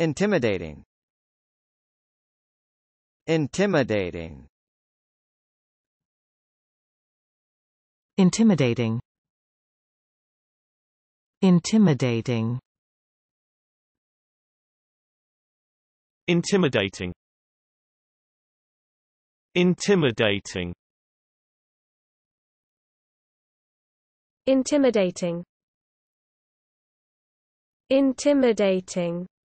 Intimidating. Intimidating. Intimidating. Intimidating. Intimidating. Intimidating. Intimidating. Intimidating.